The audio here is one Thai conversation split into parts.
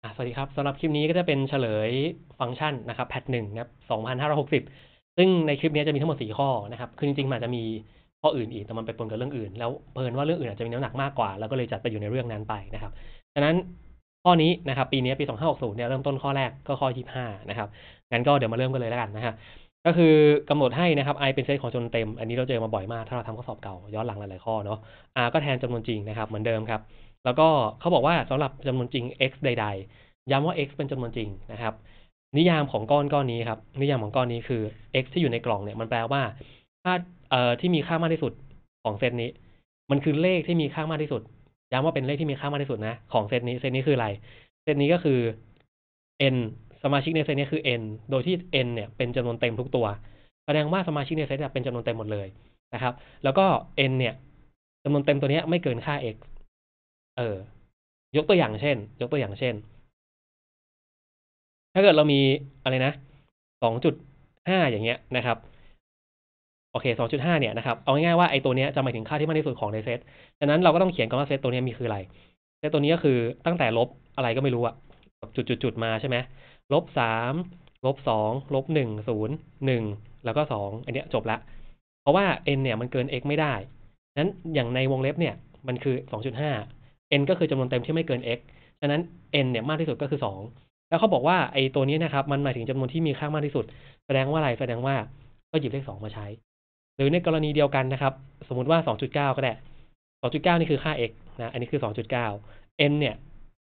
สวัสดีครับสำหรับคลิปนี้ก็จะเป็นเฉลยฟังก์ชันนะครับแพทหนึ่งนะครับ สองพันห้าร้อยหกสิบซึ่งในคลิปนี้จะมีทั้งหมดสี่ข้อนะครับคือจริงๆมันจะมีข้ออื่นอีกแต่มันไปปนกับเรื่องอื่น แล้วเพลินว่าเรื่องอื่น อาจจะมีน้ำหนักมากกว่า แล้วก็เลยจัดไปอยู่ในเรื่องนั้นไปนะครับดังนั้นข้อนี้นะครับปีนี้ปีสองห้าหกศยเนี่ยเริ่มต้นข้อแรกก็ข้อยี่ห้านะครับงั้นก็เดี๋ยวมาเริ่มกันเลยแล้วกันนะครับก็คือกำหนดให้นะครับ i เป็นเซตของจำนวนเต็ม อันนี้เราเจอมาบ่อยมากถ้าเราทำข้อสอบเก่าย้อนหลังหลายๆข้อเนาะ r ก็แทนจำนวนจริงนะครับ เหมือนเดิมครับแล้วก็เขาบอกว่าสำหรับจำนวนจริง x ใด ๆ ย้ำว่า x เป็นจำนวนจริงนะครับ นิยามของก้อนก้อนนี้ครับ นิยามของก้อนนี้คือ x ที่อยู่ในกล่องเนี่ยมันแปลว่าค่าเอ่อที่มีค่ามากที่สุดของเซตนี้ มันคือเลขที่มีค่ามากที่สุด ย้ำว่าเป็นเลขที่มีค่ามากที่สุดนะของเซตนี้ เซตนี้คืออะไร เซตนี้ก็คือ n สมาชิกในเซตนี้คือ n โดยที่ n เนี่ยเป็นจำนวนเต็มทุกตัว แสดงว่าสมาชิกในเซตเป็นจำนวนเต็มหมดเลยนะครับ แล้วก็ n เนี่ยจำนวนเต็มตัวนี้ไม่เกินค่า x เออยกตัวอย่างเช่น ยกตัวอย่างเช่น ถ้าเกิดเรามีอะไรนะ สองจุดห้าอย่างเงี้ยนะครับ โอเคสองจุดห้าเนี่ยนะครับ เอาง่ายๆว่าไอ้ตัวเนี้ยจะหมายถึงค่าที่มากที่สุดของในเซตดังนั้นเราก็ต้องเขียนก่อนว่าเซตตัวเนี้ยมีคืออะไรเซตตัวนี้ก็คือตั้งแต่ลบอะไรก็ไม่รู้อะจุดจุดจุดมาใช่ไหมลบสาม ลบสอง ลบหนึ่งศูนย์หนึ่งแล้วก็สองอันเนี้ย จบละ เพราะว่า n เนี่ยมันเกิน x ไม่ได้นั้นอย่างในวงเล็บเนี่ย มันคือสองจุดห้า n ก็คือจำนวนเต็มที่ไม่เกิน x ฉะนั้น n เนี่ยมากที่สุดก็คือ 2 แล้วเขาบอกว่าไอ้ตัวนี้นะครับ มันหมายถึงจำนวนที่มีค่ามากที่สุด แสดงว่าอะไรแสดงว่าก็หยิบเลข 2 มาใช้ หรือในกรณีเดียวกันนะครับ สมมติว่า 2.9 ก็ได้ 2.9 นี่คือค่า x นะ อันนี้คือ 2.9 n เนี่ย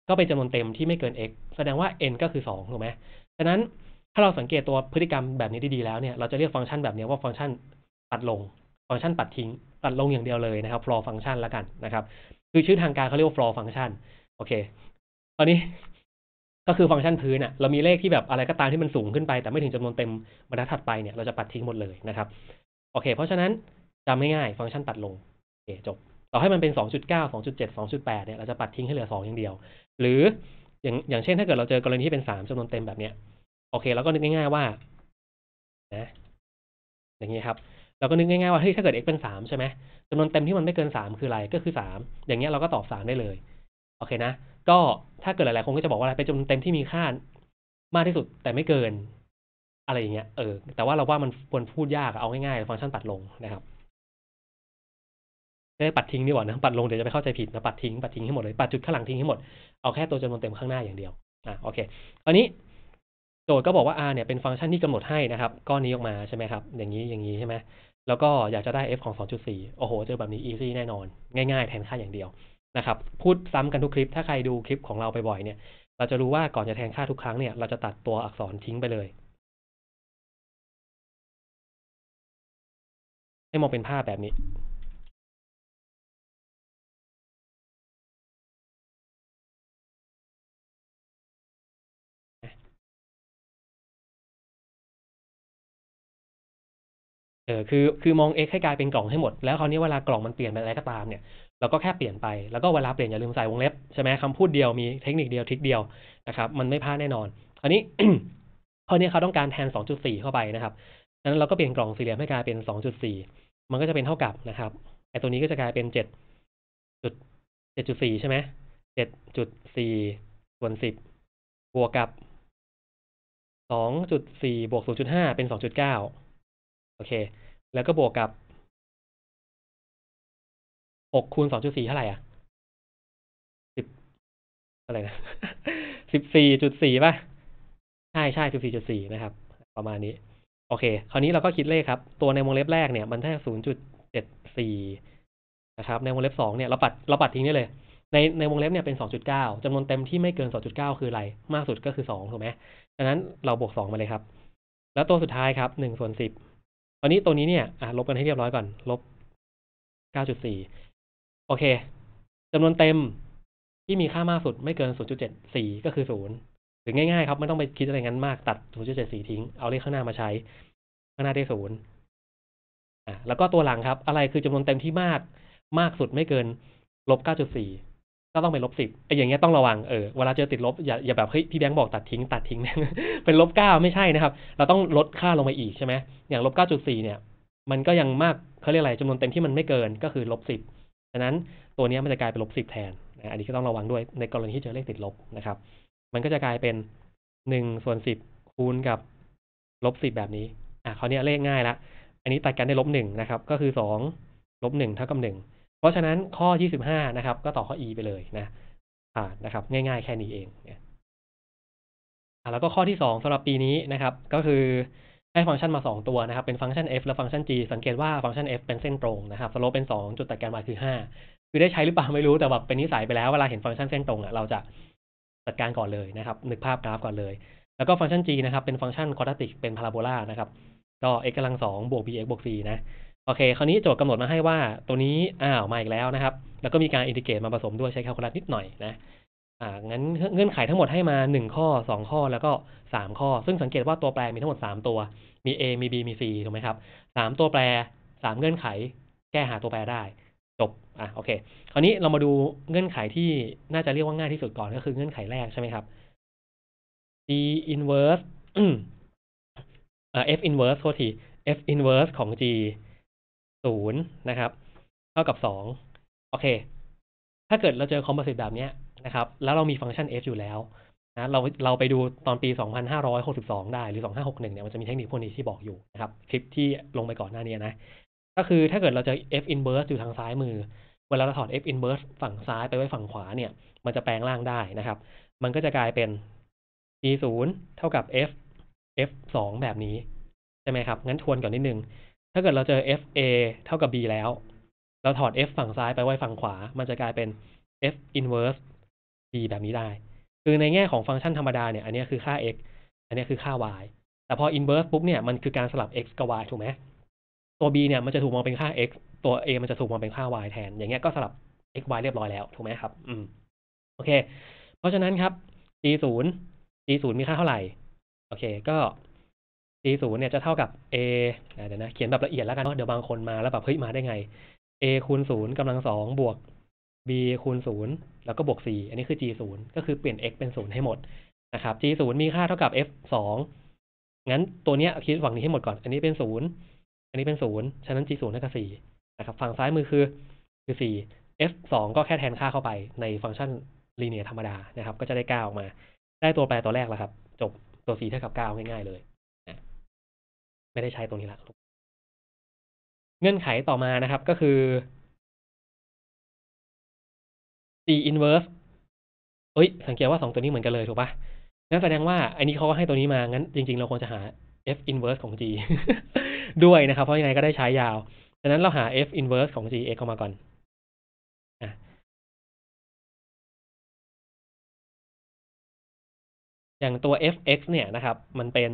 ก็เป็นจำนวนเต็มที่ไม่เกิน x แสดงว่า n ก็คือ 2 ถูกไหม ฉะนั้นถ้าเราสังเกตตัวพฤติกรรมแบบนี้ดีๆแล้วเนี่ยเราจะเรียกฟังก์ชันแบบนี้ว่าฟังก์ชันปัดลง ฟังก์ชันปัดทิ้ง ปัดลงอย่างเดียวเลยนะครับ f l o ฟังก์ชันละกันนะครับคือชื่อทางการเขาเรียกว่า floor function โอเคตอนนี้ก็คือ ฟังก์ชันพื้นอะเรามีเลขที่แบบอะไรก็ตามที่มันสูงขึ้นไป แต่ไม่ถึงจำนวนเต็มบรรทัดถัดไปเนี่ยเราจะปัดทิ้งหมดเลยนะครับ โอเค เพราะฉะนั้นจำง่ายๆฟังก์ชันตัดลงโอเคจบ ต่อให้มันเป็น 2.9 2.7 2.8เนี่ยเราจะปัดทิ้งให้เหลือ2อย่างเดียว หรืออย่างอย่างเช่นถ้าเกิดเราเจอกรณีที่เป็น 3จำนวนเต็มแบบเนี้ยโอเคแล้วก็นึกง่ายๆ ว่านะอย่างนี้ครับเราก็นึกง่ายๆว่าเฮ้ยถ้าเกิด x เป็น 3 ใช่ไหมจำนวนเต็มที่มันไม่เกิน 3 คืออะไร ก็คือ 3 อย่างเงี้ย เราก็ตอบ 3 ได้เลย โอเคนะ ก็ ถ้าเกิดหลายๆคนก็จะบอกว่าอะไร เป็นจำนวนเต็มที่มีค่ามากที่สุด แต่ไม่เกิน อะไรอย่างเงี้ย เออ แต่ว่าเราว่ามันควรพูดยาก เอาง่ายๆฟังก์ชันตัดลงนะครับได้ปัดทิ้งดีกว่านะปัดลงเดี๋ยวจะไปเข้าใจผิดนะปัดทิ้งปัดทิ้งให้หมดเลยปัดจุดข้างหลังทิ้งให้หมด เอาแค่ตัวจำนวนเต็มข้างหน้าอย่างเดียวอ่ะโอเค อันนี้โจทย์ก็บอกว่า r เนี่ยเป็นฟังก์ชันที่กำหนดให้นะครับก้อนนี้ออกมาใช่ไหมครับ อย่างนี้อย่างนี้ใช่ไหม แล้วก็อยากจะได้ f ของ 2.4 โอ้โห เจอแบบนี้ easy แน่นอน ง่าย ๆ แทนค่าอย่างเดียวนะครับ พูดซ้ำกันทุกคลิป ถ้าใครดูคลิปของเราไปบ่อยเนี่ย เราจะรู้ว่าก่อนจะแทนค่าทุกครั้งเนี่ย เราจะตัดตัวอักษรทิ้งไปเลย ให้มองเป็นภาพแบบนี้เออคือคือมอง x ให้กลายเป็นกล่องให้หมดแล้วคราวนี้เวลากล่องมันเปลี่ยนไปอะไรก็ตามเนี่ยเราก็แค่เปลี่ยนไป แล้วก็เวลาเปลี่ยนอย่าลืมใส่วงเล็บใช่ไหมคำพูดเดียว มีเทคนิคเดียวทริคเดียวนะครับมันไม่พลาดแน่นอนอันนี้ราวนี้เขาต้องการแทน 2.4 เข้าไปนะครับดังนั้นเราก็เปลี่ยนกล่องสี่เหลี่ยมให้กลายเป็น 2.4 มันก็จะเป็นเท่ากับนะครับไอตัวนี้ก็จะกลายเป็น 7 7.4 ใช่ไหม7.4ส่วน10 บวกกับ 2.4 บวก 0.5 เป็น 2.9โอเค แล้วก็บวกกับหกคูณสองจุดสี่เท่าไหร่อ่ะสิบอะไรนะสิบสี่จุดสี่ป่ะ ใช่ใช่สิบสี่จุดสี่นะครับ ประมาณนี้ โอเค คราวนี้เราก็คิดเลขครับ ตัวในวงเล็บแรกเนี่ย มันแค่ศูนย์จุดเจ็ดสี่นะครับ ในวงเล็บสองเนี่ย เราปัด เราปัดทิ้งได้เลย ใน ในวงเล็บเนี่ย เป็นสองจุดเก้าจำนวนเต็มที่ไม่เกินสองจุดเก้าคืออะไร มากสุดก็คือสองถูกไหมดังนั้นเราบวกสองมาเลยครับ แล้วตัวสุดท้ายครับ หนึ่งส่วนสิบตอนนี้ตัวนี้เนี่ยลบกันให้เรียบร้อยก่อน ลบ 9.4 โอเคจำนวนเต็มที่มีค่ามากสุดไม่เกิน 0.74 ก็คือ 0 หรือง่ายๆ ครับไม่ต้องไปคิดอะไรงั้นมาก ตัด 0.74 ทิ้ง เอาเลขข้างหน้ามาใช้ ข้างหน้าได้0อ่าแล้วก็ตัวหลังครับ อะไรคือจำนวนเต็มที่มาก มากสุดไม่เกินลบ 9.4ก็ต้องเป็นลบสิบไอ้อย่างเงี้ยต้องระวัง เออเวลาเจอติดลบอย่าอย่าแบบเฮ้ยพี่แบงค์บอกตัดทิ้งตัดทิ้งเป็นลบเก้าไม่ใช่นะครับ เราต้องลดค่าลงมาอีกใช่ไหม อย่างลบเก้าจุดสี่เนี่ย มันก็ยังมากเขาเรียกอะไรจำนวนเต็มที่มันไม่เกินก็คือลบสิบดังนั้นตัวนี้มันจะกลายเป็นลบสิบแทนนะอันนี้ก็ต้องระวังด้วยในกรณีที่เจอเลขติดลบนะครับ มันก็จะกลายเป็นหนึ่งส่วนสิบคูณกับลบสิบแบบนี้ อ่ะเขาเนี้ยเลขง่ายละอันนี้ตัดกันได้ลบหนึ่งนะครับ ก็คือสองลบหนึ่งเท่ากับหนึ่งราะฉะนั้นข้อ2ี่สิบห้านะครับ ก็ต่อข้อ e ไปเลยนะผ่านนะครับ ง่ายๆแค่นี้เองเนี่ยแล้วก็ข้อที่สองสำหรับปีนี้นะครับ ก็คือให้ฟังก์ชันมา 2 ตัวนะครับเป็นฟังก์ชัน f และฟังก์ชัน g สังเกตว่าฟังก์ชัน f เป็นเส้นตรงนะครับสโลปเป็น 2 จุดตัดแกน y คือ 5 คือได้ใช้หรือเปล่าไม่รู้แต่แบบเป็นนิสัยไปแล้วเวลาเห็นฟังก์ชันเส้นตรงอ่ะเราจะจัดการก่อนเลยนะครับ นึกภาพกราฟก่อนเลยแล้วก็ฟังก์ชัน g นะครับเป็นฟังก์ชันควอดติกเป็นพาราโบลานะครับ ก็ x กำลังสองบวก b x บวก c นะโอเค คราวนี้โจทย์กำหนดมาให้ว่าตัวนี้อ้าวมาอีกแล้วนะครับ แล้วก็มีการอินทิเกรตมาผสมด้วยใช้แคลคูลัสนิดหน่อยนะ อ่างั้นเงื่อนไขทั้งหมดให้มา 1 ข้อ 2 ข้อแล้วก็3ข้อ ซึ่งสังเกตว่าตัวแปรมีทั้งหมด 3 ตัว มี A มี B มี C ถูกไหมครับ 3 ตัวแปร3เงื่อนไข แก้หาตัวแปรได้ จบ อ่ะโอเค คราวนี้เรามาดูเงื่อนไขที่น่าจะเรียกว่าง่ายที่สุดก่อนก็คือเงื่อนไขแรกใช่ไหมครับ D inverse อ่า F inverse โทษที F inverse ของ G ศูนย์นะครับ เท่ากับสองโอเค ถ้าเกิดเราเจอคอมโพสิตแบบนี้นะครับแล้วเรามีฟังก์ชัน f อยู่แล้วนะเราเราไปดูตอนปี 2562 ได้หรือ 2561เนี่ยมันจะมีเทคนิคพวกนี้ที่บอกอยู่นะครับ คลิปที่ลงไปก่อนหน้านี้นะ ก็คือถ้าเกิดเราจะ f inverse อยู่ทางซ้ายมือ เวลาเราถอด f inverse ฝั่งซ้ายไปไว้ฝั่งขวาเนี่ย มันจะแปลงร่างได้นะครับ มันก็จะกลายเป็น e 0เท่ากับ f f 2แบบนี้ ใช่ไหมครับงั้นทวนก่อนนิดนึงถ้าเกิดเราเจอ fa เท่ากับ b แล้ว เราถอด f ฝั่งซ้ายไปไว้ฝั่งขวา มันจะกลายเป็น f inverse b แบบนี้ได้ คือในแง่ของฟังก์ชันธรรมดาเนี่ย อันนี้คือค่า x อันนี้คือค่า y แต่พอ inverse ปุ๊บเนี่ย มันคือการสลับ x กับ y ถูกไหม ตัว b เนี่ย มันจะถูกมองเป็นค่า x ตัว a มันจะถูกมองเป็นค่า y แทน อย่างเงี้ย ก็สลับ x y เรียบร้อยแล้ว ถูกไหมครับ อืม โอเค เพราะฉะนั้นครับ g ศูนย์ g ศูนย์มีค่าเท่าไหร่ โอเค ก็ศูนย์เนี่ยจะเท่ากับ a เดี๋ยวนะ เขียนแบบละเอียดแล้วกัน เดี๋ยวบางคนมาแล้วแบบเฮ้ยมาได้ไง a คูณศูนย์กำลังสองบวก b คูณศูนย์แล้วก็บวก่อันนี้คือ g ศูนย์ก็คือเปลี่ยน x เป็นศูนย์ให้หมดนะครับ g ศูนย์มีค่าเท่ากับ f สองงั้นตัวเนี้ยคิดฝั่งนี้ให้หมดก่อน อันนี้เป็นศูนย์อันนี้เป็นศูนย์ฉะนั้น g ศูนย์เท่ากับสี่นะครับ ฝั่งซ้ายมือคือคือ 4 f สองก็แค่แทนค่าเข้าไปในฟังก์ชันลีเนียธรรมดานะครับ ก็จะได้9ออกมา ได้ตัวแปรตัวแรกแล้วครับ จบตัว4เท่ากับ9ง่ายๆ เลยไม่ได้ใช้ตรงนี้ละเงื่อนไขต่อมานะครับก็คือ C inverse เอ้ยสังเกตว่าสองตัวนี้เหมือนกันเลยถูกปะนั่นแสดงว่าอันนี้เขาก็ให้ตัวนี้มางั้นจริงๆเราควรจะหา f inverse ของ g ด้วยนะครับ เพราะยังไงก็ได้ใช้ยาวดังนั้นเราหา f inverse ของ g x เข้ามาก่อนอย่างตัว f x เนี่ยนะครับ มันเป็น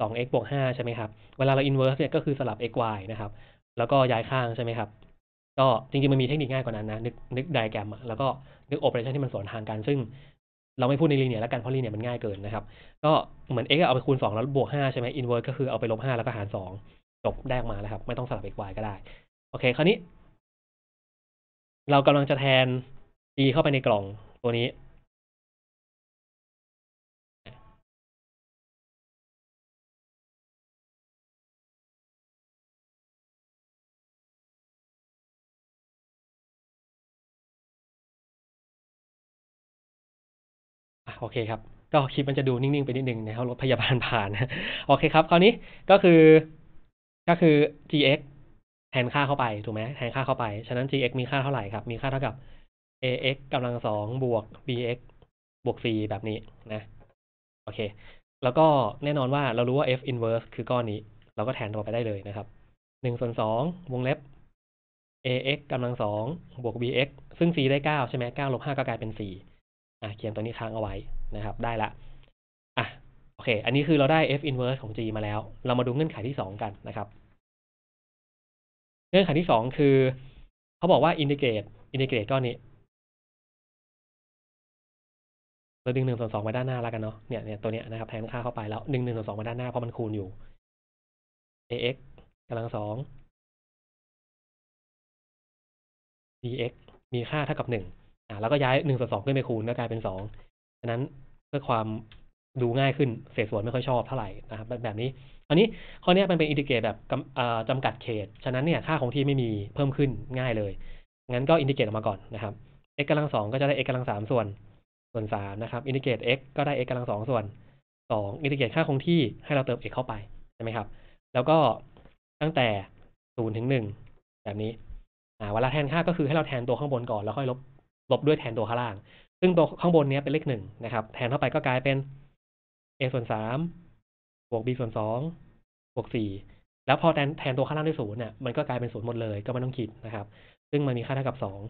สอง x บวกห้าใช่ไหมครับ เวลาเรา inverse เนี่ยก็คือสลับ x y นะครับ แล้วก็ย้ายข้างใช่ไหมครับ ก็จริงๆ มันมีเทคนิคง่ายกว่านั้นนะ นึกนึกไดแกรมแล้วก็นึกโอเปอเรชันที่มันสวนทางกัน ซึ่งเราไม่พูดในลีเนียแล้วกัน เพราะลีเนียมันง่ายเกินนะครับ ก็เหมือน x เอาไปคูณ 2 แล้วบวก5ใช่ไหม inverse ก็คือเอาไปลบ 5 แล้วก็หาร 2 จบได้ออกมาแล้วครับ ไม่ต้องสลับ x y ก็ได้ โอเค คราวนี้ เรากำลังจะแทน g เข้าไปในกล่องตัวนี้โอเคครับ ก็คลิปมันจะดูนิ่ง ๆ ไปนิดนึงนะครับรถพยาบาลผ่านโอเคครับคราวนี้ก็คือก็คือ gx แทนค่าเข้าไปถูกไหมแทนค่าเข้าไป ฉะนั้น gx มีค่าเท่าไหร่ครับ มีค่าเท่ากับ ax กำลังสองบวก bx บวก c แบบนี้นะ โอเค แล้วก็แน่นอนว่าเรารู้ว่า f inverse คือก้อนนี้ เราก็แทนตัวไปได้เลยนะครับ หนึ่งส่วนสองวงเล็บ ax กำลังสองบวก bx ซึ่ง c ได้เก้าใช่ไหมเก้าลบห้าก็กลายเป็นสี่อ่ะเขียนตัวนี้ค้างเอาไว้นะครับ ได้ละอ่ะ โอเค อันนี้คือเราได้ f inverse ของ g มาแล้ว เรามาดูเงื่อนไขที่สองกันนะครับเงื่อนไขที่สองคือ เขาบอกว่า integrate integrate ก้อนนี้เราดึงหนึ่งส่วนสองมาด้านหน้าแล้วกันเนาะเนี่ยเนี่ยตัวเนี้ยนะครับแทนค่าเข้าไปแล้วหนึ่งหนึ่งส่วนสองมาด้านหน้าเพราะมันคูณอยู่ ax กำลังสอง dx มีค่าเท่ากับหนึ่งอ่าแล้วก็ย้ายหนึ่งส่วนสองขึ้นไปคูณก็กลายเป็นสองฉะนั้นเพื่อความดูง่ายขึ้นเศษส่วนไม่ค่อยชอบเท่าไหร่นะครับแบบนี้ อันนี้ข้อนี้มันเป็นอินทิเกรตแบบจำกัดเขต ฉะนั้นเนี่ยค่าของที่ไม่มีเพิ่มขึ้นง่ายเลย งั้นก็อินทิเกรตออกมาก่อนนะครับ x กำลังสองก็จะได้ x กำลังสามส่วนส่วนสามนะครับอินทิเกรต x ก็ได้ x กำลังสองส่วนสองอินทิเกรตค่าคงที่ให้เราเติม x เข้าไปใช่ไหมครับ แล้วก็ตั้งแต่ศูนย์ถึงหนึ่งแบบนี้ อ่าเวลาแทนค่าก็คือให้เราแทนตัวข้างบนก่อนแล้วค่อยลบลบด้วยแทนตัวข้างล่าง ซึ่งตัวข้างบนเนี้ยเป็นเลขหนึ่งนะครับ แทนเข้าไปก็กลายเป็น a ส่วนสาม บวก b ส่วนสอง บวกสี่ แล้วพอแทนแทนตัวข้างล่างด้วยศูนย์เนี่ย มันก็กลายเป็นศูนย์หมดเลย ก็ไม่ต้องคิดนะครับ ซึ่งมันมีค่าเท่ากับสอง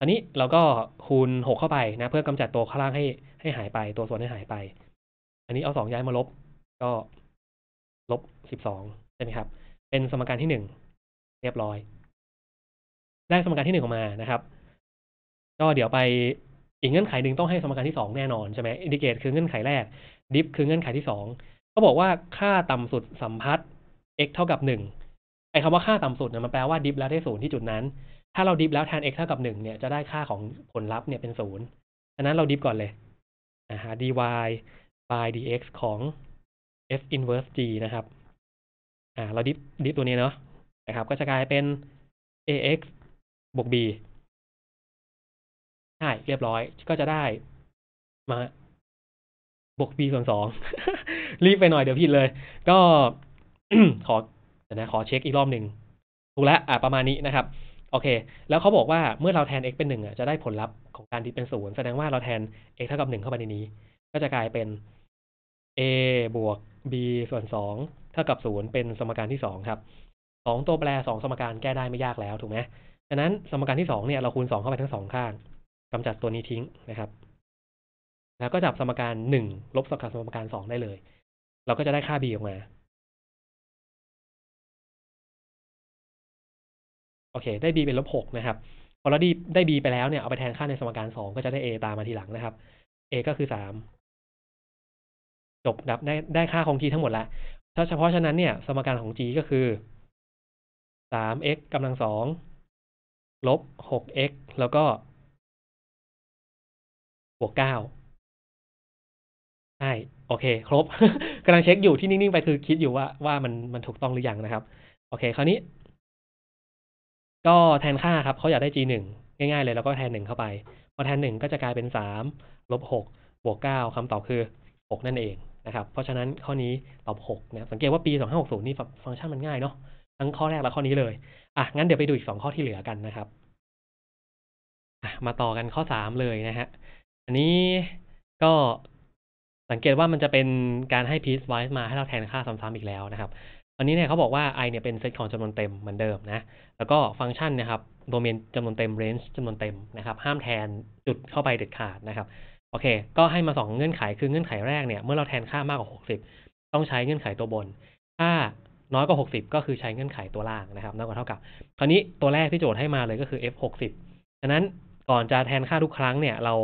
อันนี้เราก็คูณหกเข้าไปนะ เพื่อกำจัดตัวข้างล่างให้ให้หายไป ตัวส่วนให้หายไป อันนี้เอาสองย้ายมาลบ ก็ลบสิบสองใช่ไหมครับ เป็นสมการที่หนึ่งเรียบร้อย ได้สมการที่หนึ่งออกมานะครับก็เดี๋ยวไปอีกเงื่อนไขหนึ่งต้องให้สมการที่สองแน่นอนใช่ไหมอินดิเกตคือเงื่อนไขแรกดิฟคือเงื่อนไขที่สองเขาบอกว่าค่าต่ำสุดสัมพัทธ์ x เท่ากับหนึ่งไอ้คำว่าค่าต่ำสุดเนี่ยมันแปลว่าดิฟ แล้วได้ศูนย์ที่จุดนั้น ถ้าเราดิฟแล้วแทน x เท่ากับหนึ่งเนี่ยจะได้ค่าของผลลัพธ์เนี่ยเป็นศูนย์ดังนั้นเราดิฟก่อนเลยนะฮะ dy by dx ของ f inverse g นะครับอ่าเราดิฟดิฟตัวนี้เนาะนะครับก็จะกลายเป็น ax บวก b ใช่เรียบร้อยก็จะได้มา บวก b ส่วนสองรีบไปหน่อยเดี๋ยวผิดเลย ก็ขอนะขอเช็คอีกรอบหนึ่ง ถูกแล้วอ่าประมาณนี้นะครับ โอเค แล้วเขาบอกว่าเมื่อเราแทน x เป็นหนึ่งอ่ะจะได้ผลลัพธ์ของการที่เป็นศูนย์แสดงว่าเราแทน x เท่ากับหนึ่งเข้าไปในนี้ ก็จะกลายเป็น a บวก b ส่วนสองเท่ากับศูนย์เป็นสมการที่สองครับสองตัวแปรสองสมการแก้ได้ไม่ยากแล้วถูกไหมดังนั้นสมการที่สองเนี่ยเราคูณสองเข้าไปทั้งสองข้างกำจัดตัวนี้ทิ้งนะครับ แล้วก็จับสมการหนึ่งลบสกัดสมการสองได้เลย เราก็จะได้ค่า b ออกมา โอเค ได้ b เป็นลบหกนะครับ พอเราได้ได้ b ไปแล้วเนี่ย เอาไปแทนค่าในสมการสองก็จะได้ a ตามมาทีหลังนะครับ a ก็คือสาม จบดับได้ได้ค่าของ t ทั้งหมดละ ถ้าเฉพาะฉะนั้นเนี่ยสมการของ g ก็คือสาม x กำลังสองลบหก x แล้วก็บวกเก้าใช่ โอเค ครบกำลังเช็คอยู่ที่นิ่ง ๆ ไปคือคิดอยู่ว่าว่ามันมันถูกต้องหรือยังนะครับ โอเคคราวนี้ก็แทนค่าครับ เขาอยากได้ g หนึ่ง ง่าย ๆ เลยแล้วก็แทนหนึ่งเข้าไป พอแทนหนึ่งก็จะกลายเป็นสามลบหกบวกเก้าคำตอบคือหกนั่นเองนะครับ เพราะฉะนั้นข้อนี้ตอบหกนะ สังเกตว่าปีสองห้าหกศูนย์นี่ฟังก์ชันมันง่ายเนาะ ทั้งข้อแรกและข้อนี้เลย อ่ะ งั้นเดี๋ยวไปดูอีกสองข้อที่เหลือกันนะครับมาต่อกันข้อสามเลยนะฮะอันนี้ก็สังเกตว่ามันจะเป็นการให้ piece wise มาให้เราแทนค่าซ้ำๆอีกแล้วนะครับอันนี้เนี่ยเขาบอกว่า i เนี่ยเป็นเซตของจำนวนเต็มเหมือนเดิมนะ แล้วก็ฟังก์ชันนะครับโดเมนจำนวนเต็ม range จำนวนเต็มนะครับ ห้ามแทนจุดเข้าไปเด็ดขาดนะครับ โอเค ก็ให้มา2เงื่อนไขคือเงื่อนไขแรกเนี่ยเมื่อเราแทนค่ามากกว่า 60 ต้องใช้เงื่อนไขตัวบน ถ้าน้อยกว่า 60ก็คือใช้เงื่อนไขตัวล่างนะครับน้อยกว่าเท่ากับ คราวนี้ตัวแรกที่โจทย์ให้มาเลยก็คือ f 60ฉะนั้นก่อนจะแทนค่าทุกครั้งเนี่ยเรา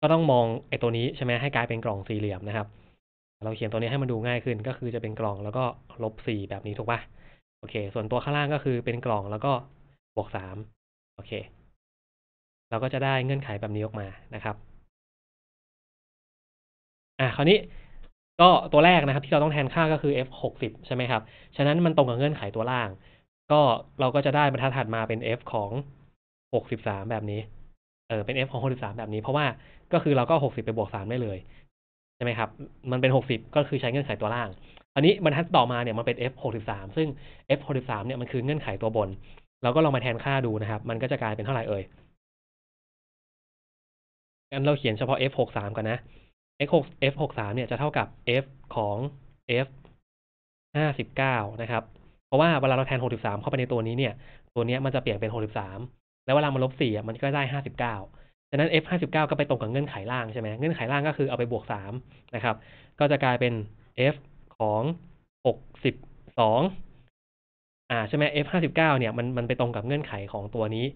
ก็ต้องมองไอ้ตัวนี้ใช่ไหมให้กลายเป็นกล่องสี่เหลี่ยมนะครับ เราเขียนตัวนี้ให้มันดูง่ายขึ้นก็คือจะเป็นกล่องแล้วก็ลบสี่แบบนี้ถูกปะโอเค ส่วนตัวข้างล่างก็คือเป็นกล่องแล้วก็บวกสามโอเค เราก็จะได้เงื่อนไขแบบนี้ออกมานะครับ อ่ะคราวนี้ก็ตัวแรกนะครับ ที่เราต้องแทนค่าก็คือ f หกสิบใช่ไหมครับฉะนั้นมันตรงกับเงื่อนไขตัวล่าง ก็เราก็จะได้บรรทัดถัดมาเป็น f ของหกสิบสามแบบนี้ เออ เป็น f ของหกสิบสามแบบนี้ เพราะว่าก็คือเราก็หกสิบไปบวกสามได้เลยใช่ไหมครับ มันเป็นหกสิบก็คือใช้เงื่อนไขตัวล่าง อันนี้บรรทัดต่อมาเนี่ยมันเป็น f หกสิบสามซึ่ง f หกสิบสามเนี่ยมันคือเงื่อนไขตัวบน เราก็ลองมาแทนค่าดูนะครับ มันก็จะกลายเป็นเท่าไหร่เอ่ยงั้นเราเขียนเฉพาะ f หกสามกันนะ x หก f หกสามเนี่ยจะเท่ากับ f ของ f ห้าสิบเก้านะครับ เพราะว่าเวลาเราแทนหกสิบสามเข้าไปในตัวนี้เนี่ย ตัวนี้มันจะเปลี่ยนเป็นหกสิบสามแล้วเวลามาลบสี่มันก็ได้ห้าสิบเก้าดังนั้น f 5 9ก็ไปตรงกับเงื่อนไขล่างใช่ไหมเงื่อนไขล่างก็คือเอาไปบวก3นะครับ ก็จะกลายเป็น f ของ62อ่าใช่ไหม f 5 9เนี่ยมันมันไปตรงกับเงื่อนไขของตัวนี้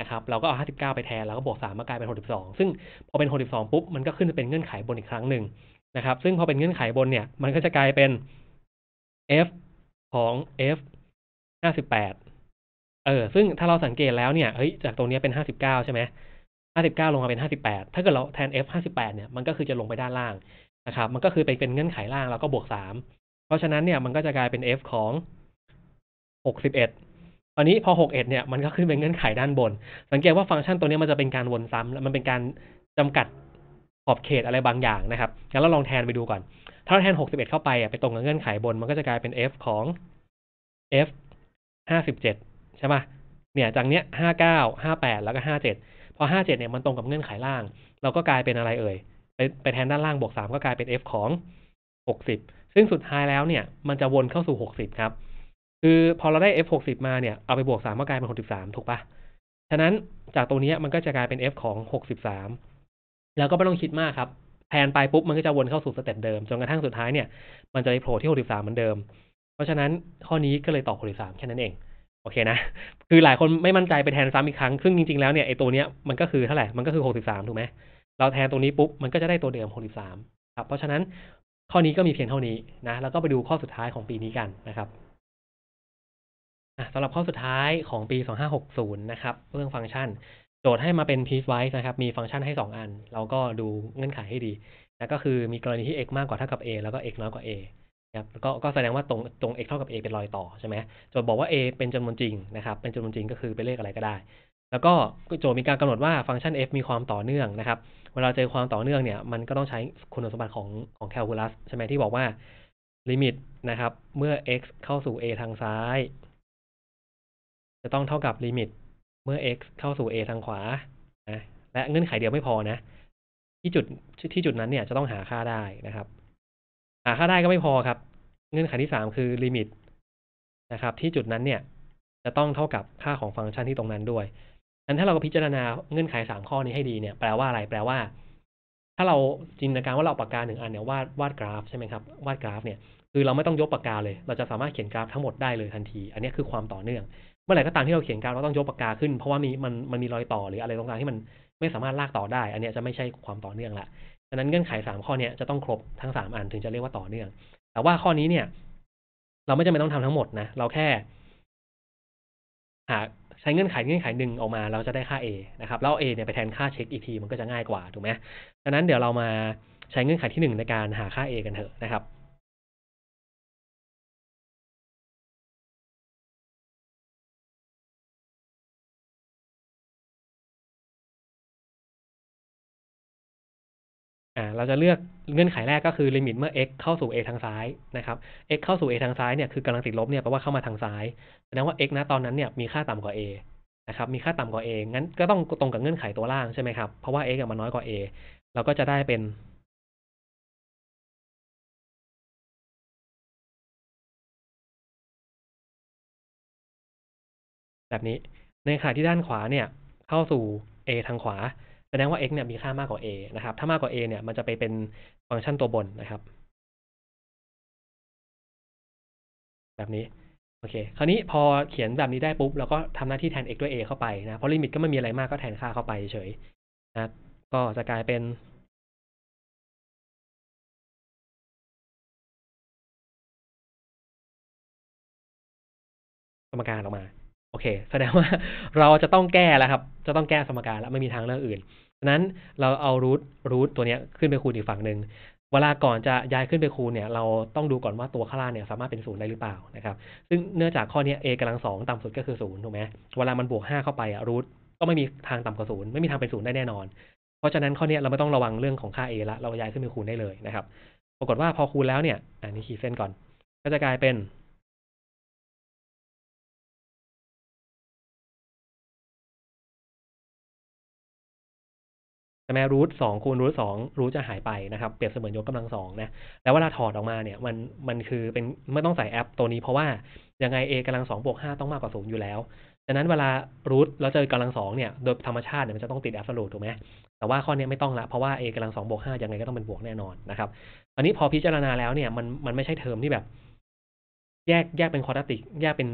นะครับ เราก็เอา59ไปแทนแล้วก็บวก3มากลายเป็น62ซึ่งพอเป็น62ปุ๊บมันก็ขึ้นเป็นเงื่อนไขบนอีกครั้งหนึ่งนะครับ ซึ่งพอเป็นเงื่อนไขบนเนี่ย มันก็จะกลายเป็น f ของ f 58เออ ซึ่งถ้าเราสังเกตแล้วเนี่ย เฮ้ย จากตรงนี้เป็น 59ใช่ไหม59 ลงมาเป็น 58ถ้าเกิดเราแทน f 58เนี่ย มันก็คือจะลงไปด้านล่างนะครับ มันก็คือเป็นเป็นเงื่อนไขล่างแล้วก็บวก3เพราะฉะนั้นเนี่ย มันก็จะกลายเป็น f ของ61ตอนนี้พอ61เนี่ย มันก็ขึ้นเป็นเงื่อนไขด้านบน สังเกตว่าฟังก์ชันตัวนี้มันจะเป็นการวนซ้ำแลมันเป็นการจำกัดขอบเขตอะไรบางอย่างนะครับ งั้นเราลองแทนไปดูก่อน ถ้าเราแทน61เข้าไปไปตรงกับเงื่อนไขบน มันก็จะกลายเป็น f ของ f 57ใช่ป่ะเนี่ยจากเนี้ย59 58แล้วก็57พอ 57 เนี่ย มันตรงกับเงื่อนไขล่าง เราก็กลายเป็นอะไรเอ่ยไปไปแทนด้านล่างบวก3ก็กลายเป็น f ของ 60 ซึ่งสุดท้ายแล้ว เนี่ย มันจะวนเข้าสู่ 60 ครับ คือพอเราได้ f 60มา เนี่ย เอาไปบวก3ก็กลายเป็น 63 ถูกปะฉะนั้น จากตรงนี้มันก็จะกลายเป็น f ของ 63 แล้วก็ไม่ต้องคิดมากครับ แทนไปปุ๊บ มันก็จะวนเข้าสู่สเต็ปเดิม จนกระทั่งสุดท้าย เนี่ย มันจะไปโผล่ที่ 63เหมือนเดิม เพราะฉะนั้นข้อนี้ก็เลยตอบ 63 แค่นั้นเองโอเคนะ คือหลายคนไม่มั่นใจไปแทนซ้ำอีกครั้งซึ่งจริงๆแล้วเนี่ยไอตัวเนี้ยมันก็คือเท่าไหร่ มันก็คือ 63 ถูกไหม เราแทนตัวนี้ปุ๊บ มันก็จะได้ตัวเดิม 63 ครับ เพราะฉะนั้นข้อนี้ก็มีเพียงเท่านี้นะ แล้วก็ไปดูข้อสุดท้ายของปีนี้กันนะครับสำหรับข้อสุดท้ายของปี 2560 นะครับ เรื่องฟังก์ชัน โจทย์ให้มาเป็น piecewise นะครับ มีฟังก์ชันให้ 2 อัน เราก็ดูเงื่อนไขให้ดีนะก็คือมีกรณีที่ x มากกว่าเท่ากับ a แล้วก็ x น้อยกว่า a ครับก็ก็แสดงว่าตรงตรง x เท่ากับ a เป็นรอยต่อใช่ไหมโจทย์บอกว่า a เป็นจำนวนจริงนะครับ เป็นจำนวนจริงก็คือเป็นเลขอะไรก็ได้ แล้วก็โจทย์มีการกำหนดว่าฟังก์ชัน f มีความต่อเนื่องนะครับ เวลาเจอความต่อเนื่องเนี่ย มันก็ต้องใช้คุณสมบัติของของแคลคูลัสใช่ไหมที่บอกว่า ลิมิตนะครับ เมื่อ x เข้าสู่ a ทางซ้าย จะต้องเท่ากับลิมิตเมื่อ x เข้าสู่ a ทางขวานะและเงื่อนไขเดียวไม่พอนะ ที่จุดที่จุดนั้นเนี่ยจะต้องหาค่าได้นะครับหาค่าได้ก็ไม่พอครับ เงื่อนไขที่สามคือลิมิตนะครับ ที่จุดนั้นเนี่ย จะต้องเท่ากับค่าของฟังก์ชันที่ตรงนั้นด้วยนั้นถ้าเราพิจารณาเงื่อนไขสามข้อนี้ให้ดีเนี่ยแปลว่าอะไรแปลว่า ถ้าเราจินตนาการว่าเราปากกาหนึ่งอันเนี่ยวาดวาดกราฟ ใช่ไหมครับวาดกราฟ เนี่ยคือเราไม่ต้องยกปากกาเลย เราจะสามารถเขียนกราฟทั้งหมดได้เลยทันที อันนี้คือความต่อเนื่อง เมื่อไหร่ก็ตามที่เราเขียนกราฟเราต้องยกปากกาขึ้นเพราะว่ามีมันมันมีรอยต่อหรืออะไรตรงกลางที่มันไม่สามารถลากต่อได้อันนี้จะไม่ใช่ความต่อเนื่องละดังนั้นเงื่อนไขสามข้อนี้จะต้องครบทั้งสามอันถึงจะเรียกว่าต่อเนื่อง แต่ว่าข้อนี้เนี่ย เราไม่จำเป็นต้องทำทั้งหมดนะ เราแค่ หา ใช้เงื่อนไขเงื่อนไขหนึ่งออกมา เราจะได้ค่า A นะครับแล้ว A เนี่ยไปแทนค่าเช็คอีกทีมันก็จะง่ายกว่าถูกไหมดังนั้นเดี๋ยวเรามาใช้เงื่อนไขที่หนึ่งในการหาค่า A กันเถอะนะครับเราจะเลือกเงื่อนไขแรกก็คือ ลิมิตเมื่อ x เข้าสู่ a ทางซ้ายนะครับ x เข้าสู่ a ทางซ้ายเนี่ยคือกำลังติดลบเนี่ยแปลว่าเข้ามาทางซ้ายแสดงว่า x นะตอนนั้นเนี่ยมีค่าต่ำกว่า a นะครับมีค่าต่ำกว่า a งั้นก็ต้องตรงกับเงื่อนไขตัวล่างใช่ไหมครับเพราะว่า x มันน้อยกว่า a เราก็จะได้เป็น แบบนี้ในขณะที่ด้านขวาเนี่ยเข้าสู่ a ทางขวาแสดงว่า x เนี่ยมีค่ามากกว่า a นะครับ ถ้ามากกว่า a เนี่ยมันจะไปเป็นฟังก์ชันตัวบนนะครับ แบบนี้ โอเค คราวนี้พอเขียนแบบนี้ได้ปุ๊บเราก็ทำหน้าที่แทน x ด้วย a เข้าไปนะเพราะลิมิตก็ไม่มีอะไรมากก็แทนค่าเข้าไปเฉยนะก็จะกลายเป็น สมการออกมา โอเค แสดงว่าเราจะต้องแก้ แล้วครับ จะต้องแก้สมการแล้วไม่มีทางเลือกอื่นนั้นเราเอารูทรูทตัวนี้ขึ้นไปคูณอีกฝั่งหนึ่งเวลาก่อนจะย้ายขึ้นไปคูณเนี่ย เราต้องดูก่อนว่าตัวข้างล่างเนี่ย สามารถเป็นศูนย์ได้หรือเปล่านะครับ ซึ่งเนื่องจากข้อนี้ a กำลังสองต่ำสุดก็คือศูนย์ถูกไหมเวลามันบวกห้าเข้าไปอะรูทก็ไม่มีทางต่ำกว่าศูนย์ไม่มีทางเป็นศูนย์ได้แน่นอน เพราะฉะนั้นข้อนี้เราไม่ต้องระวังเรื่องของค่า a ละเราย้ายขึ้นไปคูณได้เลยนะครับ ปรากฏว่าพอคูณแล้วเนี่ยอันนี้ขีดเส้นก่อนก็จะกลายเป็นใช่ไหมรูทสองคูณรูทสองรูทจะหายไป นะครับเปรียบเสมือนยกกำลังสองนะแล้วเวลาถอดออกมาเนี่ยมันมันคือเป็นไม่ต้องใส่แอปตัวนี้เพราะว่ายังไง a กำลังสองบวกห้าต้องมากกว่าศูนย์อยู่แล้วดังนั้นเวลารูทเราเจอกำลังสองเนี่ยโดยธรรมชาติเนี่ยมันจะต้องติดแอปสูตถูกไหมแต่ว่าข้อนี้ไม่ต้องละเพราะว่า a กำลังสองบวกห้ายังไงก็ต้องเป็นบวกแน่นอนนะครับอันนี้พอพิจารณาแล้ว เนี่ย มันมันไม่ใช่เทอมที่แบบแยกแยกเป็นคร์ดติกแยกเป็น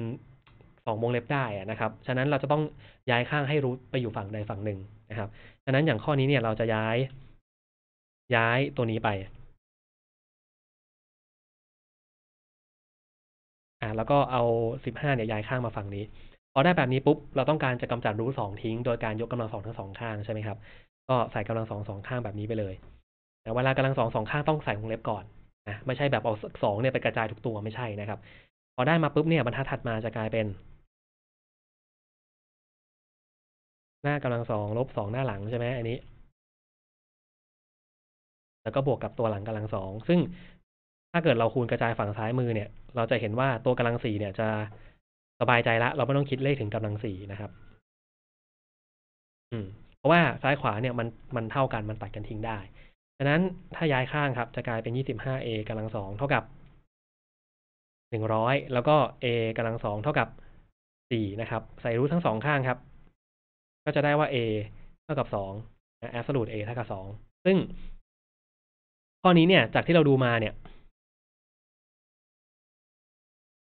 สองวงเล็บได้นะครับ ฉะนั้นเราจะต้องย้ายข้างให้รูทไปอยู่ฝั่งใดฝั่งหนึ่งนะครับ ฉะนั้นอย่างข้อนี้เนี่ยเราจะย้ายย้ายตัวนี้ไป อ่าแล้วก็เอาสิบห้าเนี่ยย้ายข้างมาฝั่งนี้ พอได้แบบนี้ปุ๊บเราต้องการจะกำจัดรูทสองทิ้งโดยการยกกำลังสองทั้งสองข้างใช่ไหมครับ ก็ใส่กำลังสองสองข้างแบบนี้ไปเลย แต่เวลากำลังสองสองข้างต้องใส่วงเล็บก่อนนะ ไม่ใช่แบบเอาสองเนี่ยไปกระจายทุกตัวไม่ใช่นะครับพอได้มาปุ๊บเนี่ยบรรทัดถัดมาจะกลายเป็น หน้ากำลังสองลบสองหน้าหลังใช่ไหมอันนี้ แล้วก็บวกกับตัวหลังกำลังสองซึ่งถ้าเกิดเราคูณกระจายฝั่งซ้ายมือเนี่ย เราจะเห็นว่าตัวกำลังสี่เนี่ยจะสบายใจละ เราไม่ต้องคิดเลขถึงกำลังสี่นะครับ อืมเพราะว่าซ้ายขวาเนี่ยมันมันเท่ากันมันตัดกันทิ้งได้ฉะนั้นถ้าย้ายข้างครับจะกลายเป็น 25a กำลังสองเท่ากับหนึ่งร้อยแล้วก็ a กำลังสองเท่ากับสี่นะครับ ใส่รูททั้งสองข้างครับ ก็จะได้ว่า a เท่ากับสองนะ absolute a เท่ากับสองซึ่ง ข้อนี้เนี่ยจากที่เราดูมาเนี่ย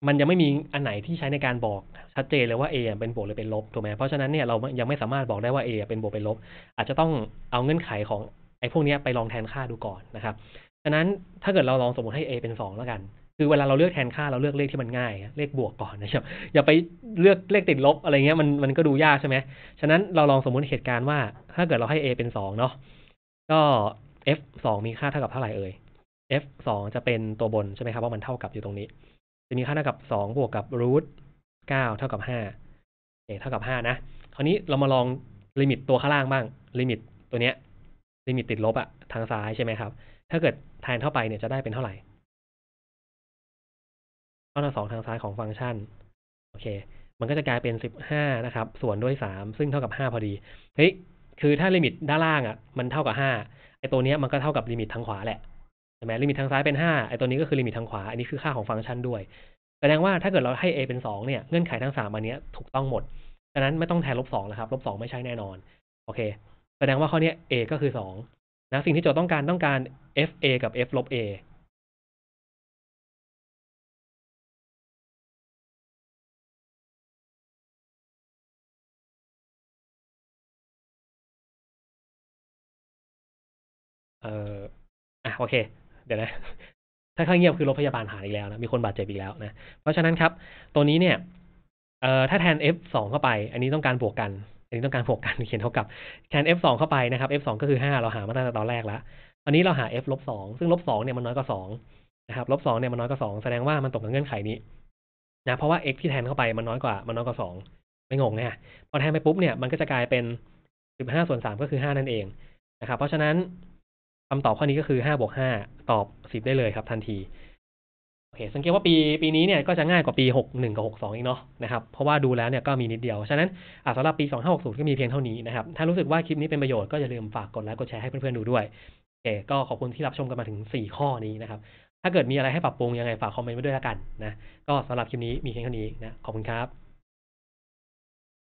มันยังไม่มีอันไหนที่ใช้ในการบอกชัดเจนเลยว่า a เป็นบวกหรือเป็นลบถูกไหมเพราะฉะนั้นเนี่ยเรายังไม่สามารถบอกได้ว่า a เป็นบวกเป็นลบ อาจจะต้องเอาเงื่อนไขของไอ้พวกนี้ไปลองแทนค่าดูก่อนนะครับฉะนั้นถ้าเกิดเราลองสมมติให้ a เป็นสองแล้วกันคือเวลาเราเลือกแทนค่าเราเลือกเลขที่มันง่ายเลขบวกก่อนนะครับอย่าไปเลือกเลขติดลบอะไรเงี้ยมันมันก็ดูยากใช่ไหม ฉะนั้นเราลองสมมุติเหตุการณ์ว่าถ้าเกิดเราให้ a เป็นสองเนาะก็ f สองมีค่าเท่ากับเท่าไหร่เอ่ย f สองจะเป็นตัวบนใช่ไหมครับว่ามันเท่ากับอยู่ตรงนี้ จะมีค่าเท่ากับสองบวกกับรูทเก้าเท่ากับห้าเอเท่ากับห้านะคราวนี้เรามาลองลิมิตตัวข้างล่างบ้าง ลิมิตตัวเนี้ยลิมิตติดลบอะทางซ้ายใช่ไหมครับถ้าเกิดแทนเข้าไปเนี่ยจะได้เป็นเท่าไหร่ข้อะ่องทางซ้ายของฟังก์ชันโอเค มันก็จะกลายเป็นสิบห้านะครับส่วนด้วยสามซึ่งเท่ากับห้าพอดีเฮ้ยคือถ้าลิมิตด้านล่างอ่ะ มันเท่ากับห้าไอตัวเนี้ยมันก็เท่ากับลิมิตทางขวาแหละใช่ไหมลิมิตทางซ้ายเป็นห้าไอตัวนี้ก็คือลิมิตทางขวาอันนี้คือค่าของฟังก์ชันด้วยแสดงว่าถ้าเกิดเราให้ a เป็นสองเนี่ยเงื่อนไขทั้งสามอันนี้ถูกต้องหมดดังนั้นไม่ต้องแทนลบสอลนะครับลบสองไม่ใช่แน่นอนโอเคแสดงว่าข้อนี้ a ก็คือสองนะสิ่งที่โจทย์ต้องการต้องการ f a กับ f ลบ a โอเค เดี๋ยวนะถ้าข้างเงียบคือรถพยาบาลผ่านอีกแล้วนะ มีคนบาดเจ็บอีกแล้วนะ เพราะฉะนั้นครับ ตัวนี้เนี่ย เอ่อ ถ้าแทน f สองเข้าไป อันนี้ต้องการบวกกันอันนี้ต้องการบวกกัน เขียนเท่ากับแทน f สองเข้าไปนะครับ f สองก็คือห้าเราหามาตั้งแต่ตอนแรกแล้วอันนี้เราหา f ลบสอง ซึ่งลบสองเนี่ยมันน้อยกว่าสองนะครับลบสองเนี่ยมันน้อยกว่าสองแสดงว่ามันตกกับเงื่อนไขนี้นะ เพราะว่า x ที่แทนเข้าไปมันน้อยกว่า มันน้อยกว่าสอง ไม่งงเนี่ยพอแทนไปปุ๊บเนี่ย มันก็จะกลายเป็น้าส่วนมก็คือานั่นเองนะครับเพราะฉะนั้นคำตอบข้อนี้ก็คือห้าบวกห้าตอบสิบได้เลยครับทันทีโอเคสังเกตว่าปีปีนี้เนี่ยก็จะง่ายกว่าปีหหกนึ่งกับหกสองอีกเนาะนะครับ เพราะว่าดูแล้วเนี่ยก็มีนิดเดียว ฉะนั้นสำหรับปีสองห้าหกก็มีเพียงเท่านี้นะครับ ถ้ารู้สึกว่าคลิปนี้เป็นประโยชน์ก็อย่าลืมฝากกดไลค์กดแชร์ให้เพื่อนๆดูด้วยโอเคก็ขอบคุณที่รับชมกันมาถึงสี่ข้อนี้นะครับ ถ้าเกิดมีอะไรให้ปรับปรุงยังไงฝากคอมเมนต์ไว้ด้วยละกัน นะก็สำหรับคลิปนี้มีเพียงเท่านี้นะขอบคุณครับ